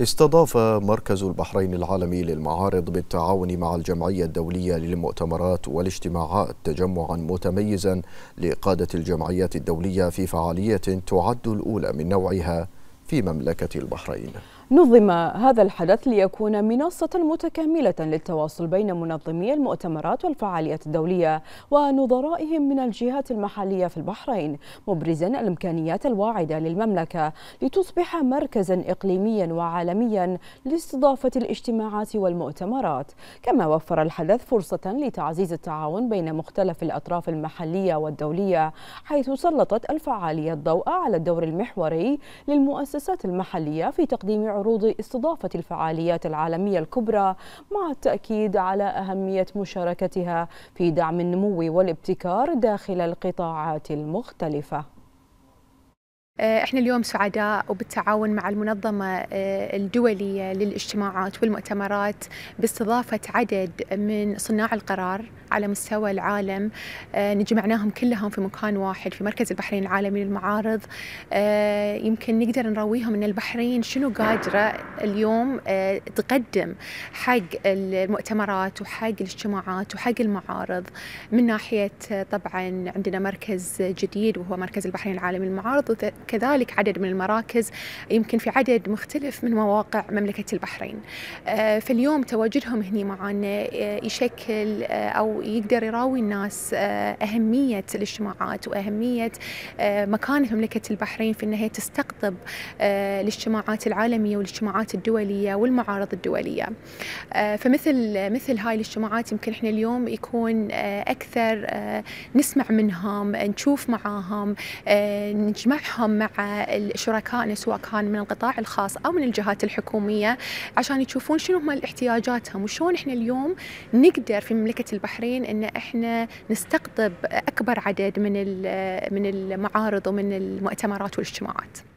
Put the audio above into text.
استضاف مركز البحرين العالمي للمعارض بالتعاون مع الجمعية الدولية للمؤتمرات والاجتماعات تجمعا متميزا لقادة الجمعيات الدولية في فعالية تعد الأولى من نوعها في مملكة البحرين نظم هذا الحدث ليكون منصة متكاملة للتواصل بين منظمي المؤتمرات والفعاليات الدولية ونظرائهم من الجهات المحلية في البحرين مبرزا الإمكانيات الواعدة للمملكة لتصبح مركزا إقليميا وعالميا لاستضافة الاجتماعات والمؤتمرات كما وفر الحدث فرصة لتعزيز التعاون بين مختلف الأطراف المحلية والدولية حيث سلطت الفعالية الضوء على الدور المحوري للمؤسسات المحلية في تقديم عروض استضافة الفعاليات العالمية الكبرى مع التأكيد على أهمية مشاركتها في دعم النمو والابتكار داخل القطاعات المختلفة آه، احنا اليوم سعداء وبالتعاون مع المنظمه آه، الدوليه للاجتماعات والمؤتمرات باستضافه عدد من صناع القرار على مستوى العالم آه، جمعناهم كلهم في مكان واحد في مركز البحرين العالمي للمعارض يمكن نقدر نرويهم ان البحرين شنو قادره اليوم تقدم حق المؤتمرات وحق الاجتماعات وحق المعارض من ناحيه طبعا عندنا مركز جديد وهو مركز البحرين العالمي للمعارض كذلك عدد من المراكز يمكن في عدد مختلف من مواقع مملكة البحرين آه، فاليوم تواجدهم هني معنا آه، يشكل آه، أو يقدر يراوي الناس أهمية الاجتماعات وأهمية مكانة مملكة البحرين في أنها تستقطب الاجتماعات العالمية والاجتماعات الدولية والمعارض الدولية فمثل مثل هاي الاجتماعات يمكن احنا اليوم يكون أكثر نسمع منهم نشوف معاهم نجمعهم مع شركائنا سواء كان من القطاع الخاص او من الجهات الحكوميه عشان يشوفون شنو هم احتياجاتهم وشلون احنا اليوم نقدر في مملكه البحرين ان احنا نستقطب اكبر عدد من من المعارض ومن المؤتمرات والاجتماعات.